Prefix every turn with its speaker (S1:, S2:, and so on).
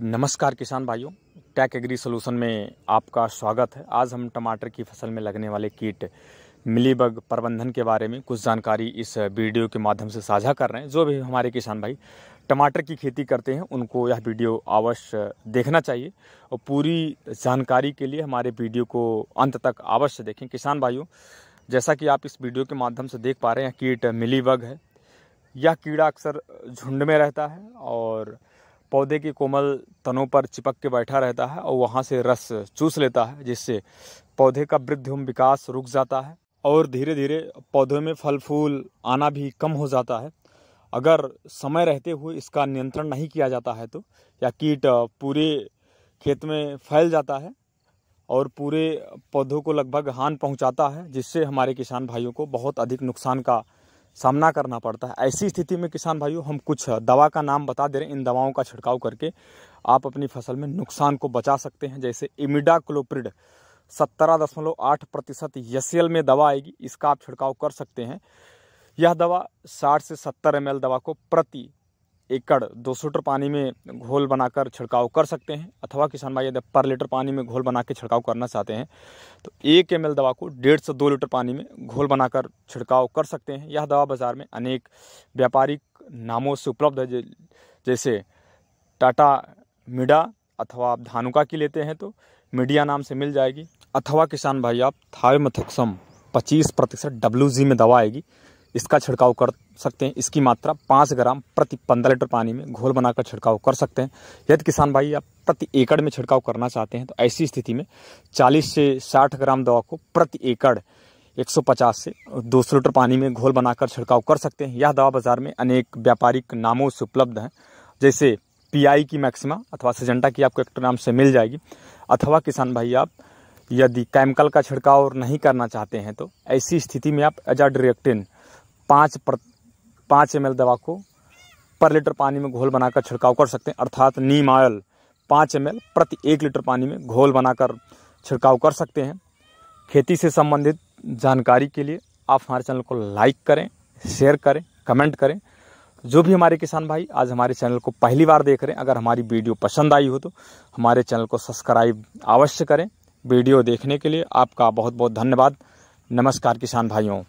S1: नमस्कार किसान भाइयों टैक एग्री सोल्यूशन में आपका स्वागत है आज हम टमाटर की फसल में लगने वाले कीट मिलीबग प्रबंधन के बारे में कुछ जानकारी इस वीडियो के माध्यम से साझा कर रहे हैं जो भी हमारे किसान भाई टमाटर की खेती करते हैं उनको यह वीडियो अवश्य देखना चाहिए और पूरी जानकारी के लिए हमारे वीडियो को अंत तक अवश्य देखें किसान भाइयों जैसा कि आप इस वीडियो के माध्यम से देख पा रहे हैं कीट मिलीबग है यह कीड़ा अक्सर झुंड में रहता है और पौधे के कोमल तनों पर चिपक के बैठा रहता है और वहाँ से रस चूस लेता है जिससे पौधे का वृद्धि एवं विकास रुक जाता है और धीरे धीरे पौधों में फल फूल आना भी कम हो जाता है अगर समय रहते हुए इसका नियंत्रण नहीं किया जाता है तो या कीट पूरे खेत में फैल जाता है और पूरे पौधों को लगभग हान पहुंचाता है जिससे हमारे किसान भाइयों को बहुत अधिक नुकसान का सामना करना पड़ता है ऐसी स्थिति में किसान भाइयों हम कुछ दवा का नाम बता दे रहे हैं इन दवाओं का छिड़काव करके आप अपनी फसल में नुकसान को बचा सकते हैं जैसे इमिडा क्लोप्रिड सत्तरा दशमलव आठ प्रतिशत यसियल में दवा आएगी इसका आप छिड़काव कर सकते हैं यह दवा साठ से सत्तर एम दवा को प्रति एकड़ सौ लीटर पानी में घोल बनाकर छिड़काव कर सकते हैं अथवा किसान भाई यदि पर लीटर पानी में घोल बना के छिड़काव करना चाहते हैं तो एक एम दवा को डेढ़ से दो लीटर पानी में घोल बनाकर छिड़काव कर सकते हैं यह दवा बाज़ार में अनेक व्यापारिक नामों से उपलब्ध है जैसे टाटा मिडा अथवा आप धानुका की लेते हैं तो मीडिया नाम से मिल जाएगी अथवा किसान भाई आप थावे मथक्सम पच्चीस प्रतिशत डब्ल्यू में दवा आएगी इसका छिड़काव कर सकते हैं इसकी मात्रा पाँच ग्राम प्रति पंद्रह लीटर पानी में घोल बनाकर छिड़काव कर सकते हैं यदि किसान भाई आप प्रति एकड़ में छिड़काव करना चाहते हैं तो ऐसी स्थिति में चालीस से साठ ग्राम दवा को प्रति एकड़ 150 से 200 लीटर पानी में घोल बनाकर छिड़काव कर सकते हैं यह दवा बाज़ार में अनेक व्यापारिक नामों से उपलब्ध हैं जैसे पीआई की मैक्सिमा अथवा सजेंटा की आपको एक नाम से मिल जाएगी अथवा किसान भाई आप यदि कैमिकल का छिड़काव नहीं करना चाहते हैं तो ऐसी स्थिति में आप एजाड्रिएक्टिन पाँच पाँच एम दवा को पर लीटर पानी में घोल बनाकर छिड़काव कर सकते हैं अर्थात नीम ऑयल पाँच एम प्रति एक लीटर पानी में घोल बनाकर छिड़काव कर सकते हैं खेती से संबंधित जानकारी के लिए आप हमारे चैनल को लाइक करें शेयर करें कमेंट करें जो भी हमारे किसान भाई आज हमारे चैनल को पहली बार देख रहे हैं अगर हमारी वीडियो पसंद आई हो तो हमारे चैनल को सब्सक्राइब अवश्य करें वीडियो देखने के लिए आपका बहुत बहुत धन्यवाद नमस्कार किसान भाइयों